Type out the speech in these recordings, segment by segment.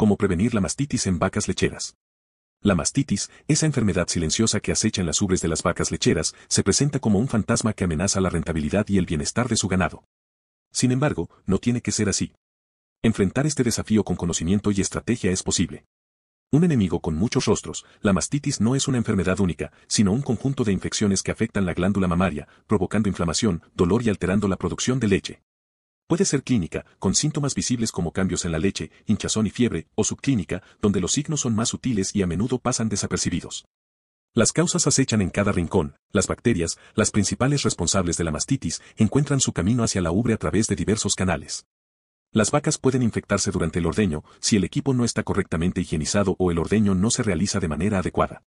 Cómo prevenir la mastitis en vacas lecheras. La mastitis, esa enfermedad silenciosa que acecha en las ubres de las vacas lecheras, se presenta como un fantasma que amenaza la rentabilidad y el bienestar de su ganado. Sin embargo, no tiene que ser así. Enfrentar este desafío con conocimiento y estrategia es posible. Un enemigo con muchos rostros, la mastitis no es una enfermedad única, sino un conjunto de infecciones que afectan la glándula mamaria, provocando inflamación, dolor y alterando la producción de leche. Puede ser clínica, con síntomas visibles como cambios en la leche, hinchazón y fiebre, o subclínica, donde los signos son más sutiles y a menudo pasan desapercibidos. Las causas acechan en cada rincón. Las bacterias, las principales responsables de la mastitis, encuentran su camino hacia la ubre a través de diversos canales. Las vacas pueden infectarse durante el ordeño si el equipo no está correctamente higienizado o el ordeño no se realiza de manera adecuada.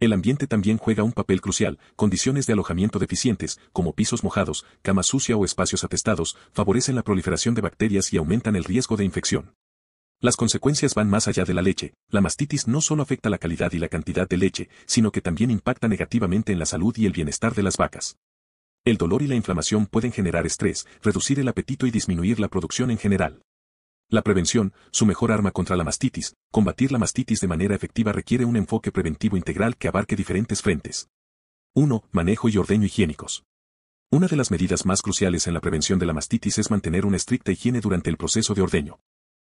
El ambiente también juega un papel crucial, condiciones de alojamiento deficientes, como pisos mojados, cama sucia o espacios atestados, favorecen la proliferación de bacterias y aumentan el riesgo de infección. Las consecuencias van más allá de la leche, la mastitis no solo afecta la calidad y la cantidad de leche, sino que también impacta negativamente en la salud y el bienestar de las vacas. El dolor y la inflamación pueden generar estrés, reducir el apetito y disminuir la producción en general. La prevención, su mejor arma contra la mastitis, combatir la mastitis de manera efectiva requiere un enfoque preventivo integral que abarque diferentes frentes. 1. Manejo y ordeño higiénicos. Una de las medidas más cruciales en la prevención de la mastitis es mantener una estricta higiene durante el proceso de ordeño.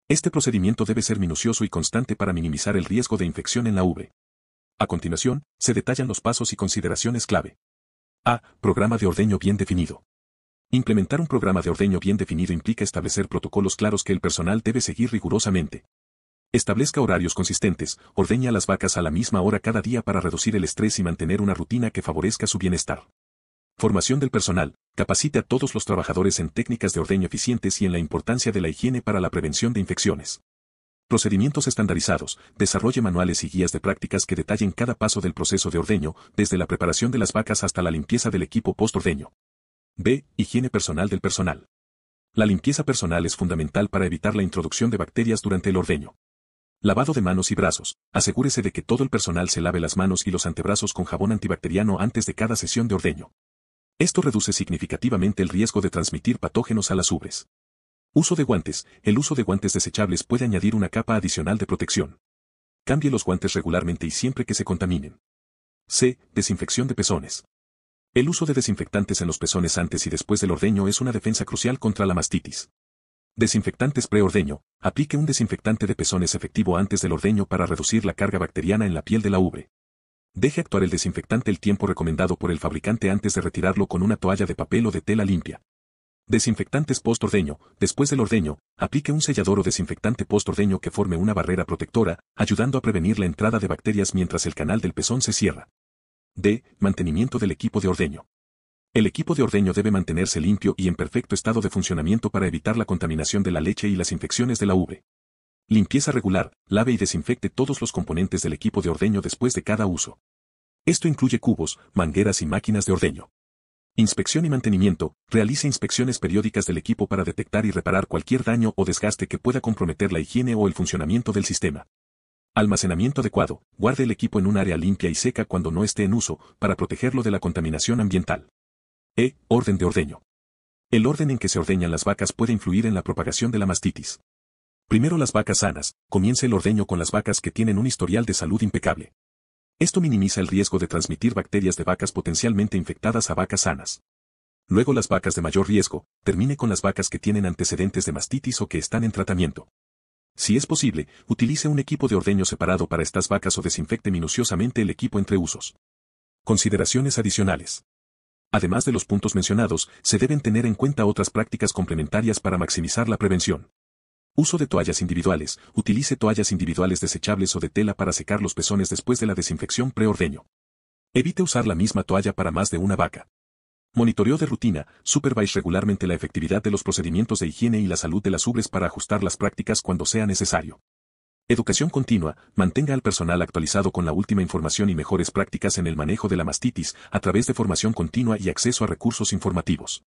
Este procedimiento debe ser minucioso y constante para minimizar el riesgo de infección en la V. A continuación, se detallan los pasos y consideraciones clave. A. Programa de ordeño bien definido. Implementar un programa de ordeño bien definido implica establecer protocolos claros que el personal debe seguir rigurosamente. Establezca horarios consistentes, ordeña a las vacas a la misma hora cada día para reducir el estrés y mantener una rutina que favorezca su bienestar. Formación del personal. Capacite a todos los trabajadores en técnicas de ordeño eficientes y en la importancia de la higiene para la prevención de infecciones. Procedimientos estandarizados. Desarrolle manuales y guías de prácticas que detallen cada paso del proceso de ordeño, desde la preparación de las vacas hasta la limpieza del equipo post-ordeño. B. Higiene personal del personal. La limpieza personal es fundamental para evitar la introducción de bacterias durante el ordeño. Lavado de manos y brazos. Asegúrese de que todo el personal se lave las manos y los antebrazos con jabón antibacteriano antes de cada sesión de ordeño. Esto reduce significativamente el riesgo de transmitir patógenos a las ubres. Uso de guantes. El uso de guantes desechables puede añadir una capa adicional de protección. Cambie los guantes regularmente y siempre que se contaminen. C. Desinfección de pezones. El uso de desinfectantes en los pezones antes y después del ordeño es una defensa crucial contra la mastitis. Desinfectantes preordeño. Aplique un desinfectante de pezones efectivo antes del ordeño para reducir la carga bacteriana en la piel de la ubre. Deje actuar el desinfectante el tiempo recomendado por el fabricante antes de retirarlo con una toalla de papel o de tela limpia. Desinfectantes post-ordeño. Después del ordeño, aplique un sellador o desinfectante post-ordeño que forme una barrera protectora, ayudando a prevenir la entrada de bacterias mientras el canal del pezón se cierra. D. Mantenimiento del equipo de ordeño. El equipo de ordeño debe mantenerse limpio y en perfecto estado de funcionamiento para evitar la contaminación de la leche y las infecciones de la ubre. Limpieza regular, lave y desinfecte todos los componentes del equipo de ordeño después de cada uso. Esto incluye cubos, mangueras y máquinas de ordeño. Inspección y mantenimiento, realice inspecciones periódicas del equipo para detectar y reparar cualquier daño o desgaste que pueda comprometer la higiene o el funcionamiento del sistema. Almacenamiento adecuado. Guarde el equipo en un área limpia y seca cuando no esté en uso, para protegerlo de la contaminación ambiental. E. Orden de ordeño. El orden en que se ordeñan las vacas puede influir en la propagación de la mastitis. Primero las vacas sanas, comience el ordeño con las vacas que tienen un historial de salud impecable. Esto minimiza el riesgo de transmitir bacterias de vacas potencialmente infectadas a vacas sanas. Luego las vacas de mayor riesgo, termine con las vacas que tienen antecedentes de mastitis o que están en tratamiento. Si es posible, utilice un equipo de ordeño separado para estas vacas o desinfecte minuciosamente el equipo entre usos. Consideraciones adicionales. Además de los puntos mencionados, se deben tener en cuenta otras prácticas complementarias para maximizar la prevención. Uso de toallas individuales. Utilice toallas individuales desechables o de tela para secar los pezones después de la desinfección preordeño. Evite usar la misma toalla para más de una vaca. Monitoreo de rutina, Supervise regularmente la efectividad de los procedimientos de higiene y la salud de las ubres para ajustar las prácticas cuando sea necesario. Educación continua, mantenga al personal actualizado con la última información y mejores prácticas en el manejo de la mastitis a través de formación continua y acceso a recursos informativos.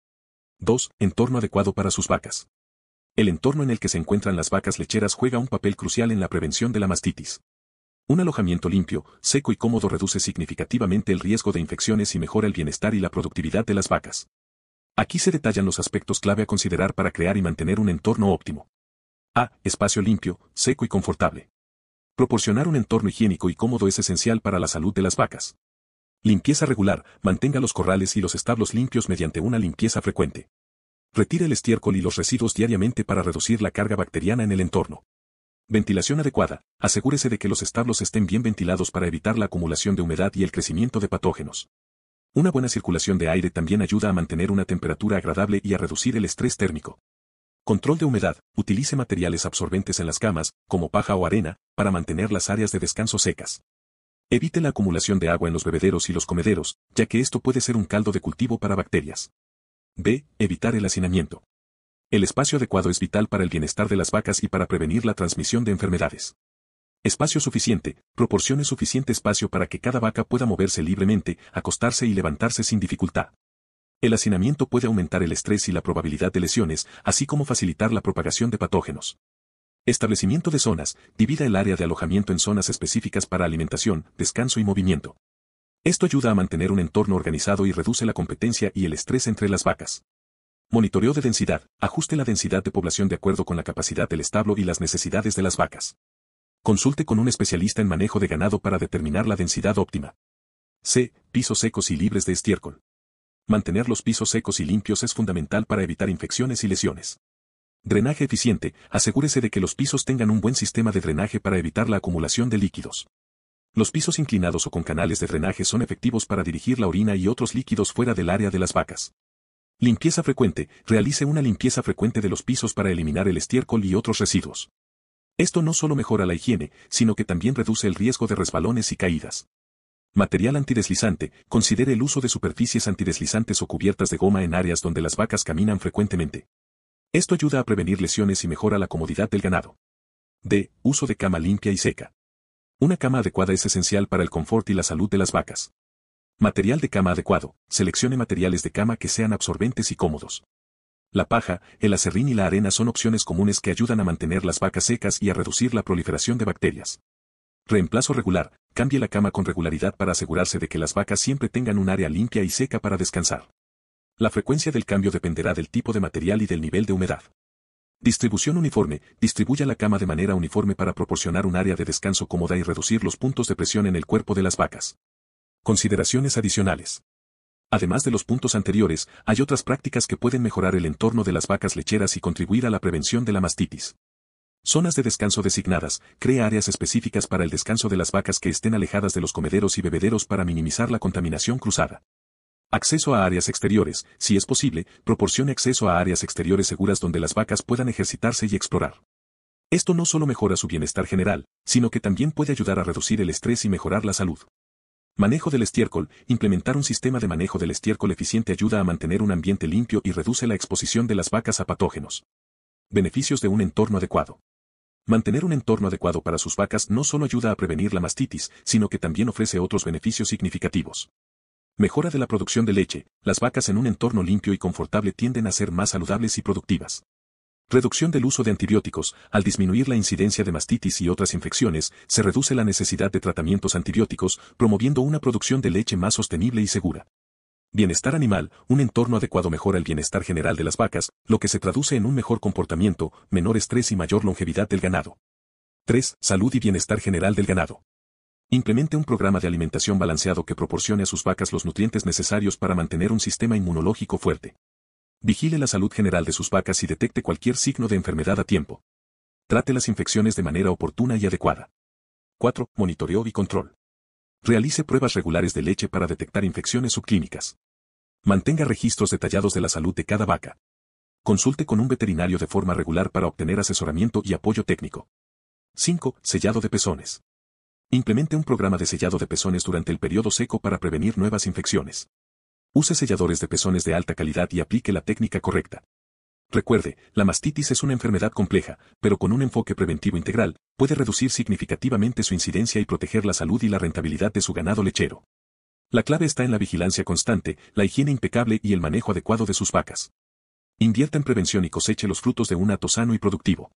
2. Entorno adecuado para sus vacas. El entorno en el que se encuentran las vacas lecheras juega un papel crucial en la prevención de la mastitis. Un alojamiento limpio, seco y cómodo reduce significativamente el riesgo de infecciones y mejora el bienestar y la productividad de las vacas. Aquí se detallan los aspectos clave a considerar para crear y mantener un entorno óptimo. A. Espacio limpio, seco y confortable. Proporcionar un entorno higiénico y cómodo es esencial para la salud de las vacas. Limpieza regular, mantenga los corrales y los establos limpios mediante una limpieza frecuente. Retire el estiércol y los residuos diariamente para reducir la carga bacteriana en el entorno. Ventilación adecuada. Asegúrese de que los establos estén bien ventilados para evitar la acumulación de humedad y el crecimiento de patógenos. Una buena circulación de aire también ayuda a mantener una temperatura agradable y a reducir el estrés térmico. Control de humedad. Utilice materiales absorbentes en las camas, como paja o arena, para mantener las áreas de descanso secas. Evite la acumulación de agua en los bebederos y los comederos, ya que esto puede ser un caldo de cultivo para bacterias. B. Evitar el hacinamiento. El espacio adecuado es vital para el bienestar de las vacas y para prevenir la transmisión de enfermedades. Espacio suficiente, proporcione suficiente espacio para que cada vaca pueda moverse libremente, acostarse y levantarse sin dificultad. El hacinamiento puede aumentar el estrés y la probabilidad de lesiones, así como facilitar la propagación de patógenos. Establecimiento de zonas, divida el área de alojamiento en zonas específicas para alimentación, descanso y movimiento. Esto ayuda a mantener un entorno organizado y reduce la competencia y el estrés entre las vacas. Monitoreo de densidad. Ajuste la densidad de población de acuerdo con la capacidad del establo y las necesidades de las vacas. Consulte con un especialista en manejo de ganado para determinar la densidad óptima. C. Pisos secos y libres de estiércol. Mantener los pisos secos y limpios es fundamental para evitar infecciones y lesiones. Drenaje eficiente. Asegúrese de que los pisos tengan un buen sistema de drenaje para evitar la acumulación de líquidos. Los pisos inclinados o con canales de drenaje son efectivos para dirigir la orina y otros líquidos fuera del área de las vacas. Limpieza frecuente. Realice una limpieza frecuente de los pisos para eliminar el estiércol y otros residuos. Esto no solo mejora la higiene, sino que también reduce el riesgo de resbalones y caídas. Material antideslizante. Considere el uso de superficies antideslizantes o cubiertas de goma en áreas donde las vacas caminan frecuentemente. Esto ayuda a prevenir lesiones y mejora la comodidad del ganado. D. Uso de cama limpia y seca. Una cama adecuada es esencial para el confort y la salud de las vacas. Material de cama adecuado. Seleccione materiales de cama que sean absorbentes y cómodos. La paja, el acerrín y la arena son opciones comunes que ayudan a mantener las vacas secas y a reducir la proliferación de bacterias. Reemplazo regular. Cambie la cama con regularidad para asegurarse de que las vacas siempre tengan un área limpia y seca para descansar. La frecuencia del cambio dependerá del tipo de material y del nivel de humedad. Distribución uniforme. Distribuya la cama de manera uniforme para proporcionar un área de descanso cómoda y reducir los puntos de presión en el cuerpo de las vacas. Consideraciones adicionales. Además de los puntos anteriores, hay otras prácticas que pueden mejorar el entorno de las vacas lecheras y contribuir a la prevención de la mastitis. Zonas de descanso designadas, crea áreas específicas para el descanso de las vacas que estén alejadas de los comederos y bebederos para minimizar la contaminación cruzada. Acceso a áreas exteriores, si es posible, proporcione acceso a áreas exteriores seguras donde las vacas puedan ejercitarse y explorar. Esto no solo mejora su bienestar general, sino que también puede ayudar a reducir el estrés y mejorar la salud. Manejo del estiércol. Implementar un sistema de manejo del estiércol eficiente ayuda a mantener un ambiente limpio y reduce la exposición de las vacas a patógenos. Beneficios de un entorno adecuado. Mantener un entorno adecuado para sus vacas no solo ayuda a prevenir la mastitis, sino que también ofrece otros beneficios significativos. Mejora de la producción de leche. Las vacas en un entorno limpio y confortable tienden a ser más saludables y productivas. Reducción del uso de antibióticos. Al disminuir la incidencia de mastitis y otras infecciones, se reduce la necesidad de tratamientos antibióticos, promoviendo una producción de leche más sostenible y segura. Bienestar animal, un entorno adecuado mejora el bienestar general de las vacas, lo que se traduce en un mejor comportamiento, menor estrés y mayor longevidad del ganado. 3. Salud y bienestar general del ganado. Implemente un programa de alimentación balanceado que proporcione a sus vacas los nutrientes necesarios para mantener un sistema inmunológico fuerte. Vigile la salud general de sus vacas y detecte cualquier signo de enfermedad a tiempo. Trate las infecciones de manera oportuna y adecuada. 4. Monitoreo y control. Realice pruebas regulares de leche para detectar infecciones subclínicas. Mantenga registros detallados de la salud de cada vaca. Consulte con un veterinario de forma regular para obtener asesoramiento y apoyo técnico. 5. Sellado de pezones. Implemente un programa de sellado de pezones durante el periodo seco para prevenir nuevas infecciones. Use selladores de pezones de alta calidad y aplique la técnica correcta. Recuerde, la mastitis es una enfermedad compleja, pero con un enfoque preventivo integral, puede reducir significativamente su incidencia y proteger la salud y la rentabilidad de su ganado lechero. La clave está en la vigilancia constante, la higiene impecable y el manejo adecuado de sus vacas. Invierta en prevención y coseche los frutos de un ato sano y productivo.